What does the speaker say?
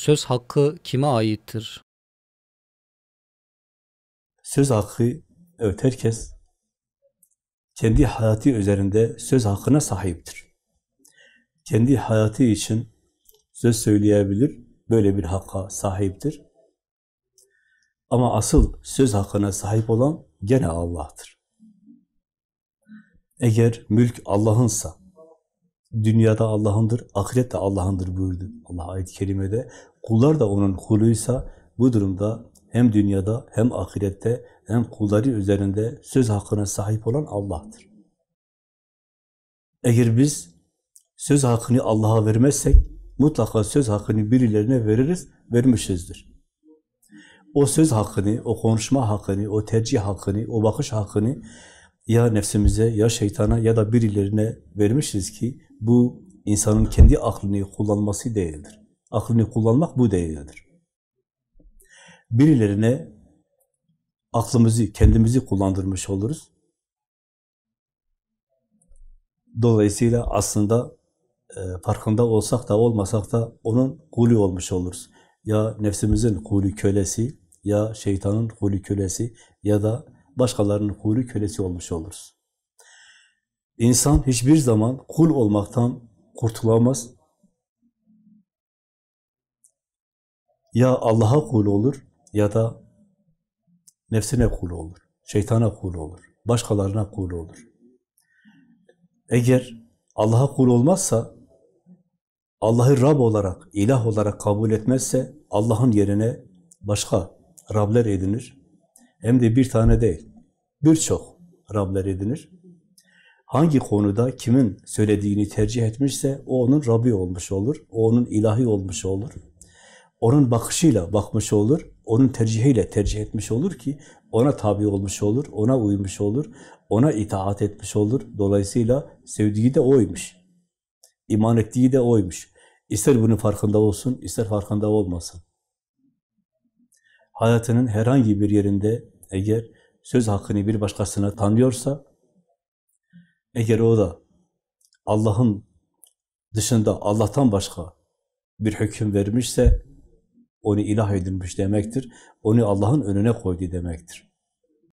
Söz hakkı kime aittir? Söz hakkı, evet herkes kendi hayatı üzerinde söz hakkına sahiptir. Kendi hayatı için söz söyleyebilir, böyle bir hakka sahiptir. Ama asıl söz hakkına sahip olan gene Allah'tır. Eğer mülk Allah'ınsa, dünyada Allah'ındır, ahiret de Allah'ındır buyurdu Allah ayet-i kerimede. Kullar da onun kuluysa bu durumda hem dünyada hem ahirette hem kulları üzerinde söz hakkına sahip olan Allah'tır. Eğer biz söz hakkını Allah'a vermezsek mutlaka söz hakkını birilerine veririz, vermişizdir. O söz hakkını, o konuşma hakkını, o tercih hakkını, o bakış hakkını ya nefsimize, ya şeytana ya da birilerine vermişiz ki bu insanın kendi aklını kullanması değildir. Aklını kullanmak bu değildir. Birilerine aklımızı, kendimizi kullandırmış oluruz. Dolayısıyla aslında e, farkında olsak da olmasak da onun kulü olmuş oluruz. Ya nefsimizin kulü kölesi, ya şeytanın kulü kölesi ya da başkalarının kulü kölesi olmuş oluruz. İnsan hiçbir zaman kul olmaktan kurtulamaz. Ya Allah'a kul olur ya da nefsine kul olur, şeytana kul olur, başkalarına kul olur. Eğer Allah'a kul olmazsa, Allah'ı Rab olarak, ilah olarak kabul etmezse Allah'ın yerine başka Rabler edinir. Hem de bir tane değil, birçok Rabler edinir hangi konuda kimin söylediğini tercih etmişse o onun Rabbi olmuş olur, o onun ilahi olmuş olur. Onun bakışıyla bakmış olur, onun tercihiyle tercih etmiş olur ki ona tabi olmuş olur, ona uymuş olur, ona itaat etmiş olur. Dolayısıyla sevdiği de oymuş. iman ettiği de oymuş. İster bunun farkında olsun, ister farkında olmasın. Hayatının herhangi bir yerinde eğer söz hakkını bir başkasına tanıyorsa, eğer o da Allah'ın dışında Allah'tan başka bir hüküm vermişse onu ilah edinmiş demektir. Onu Allah'ın önüne koydu demektir.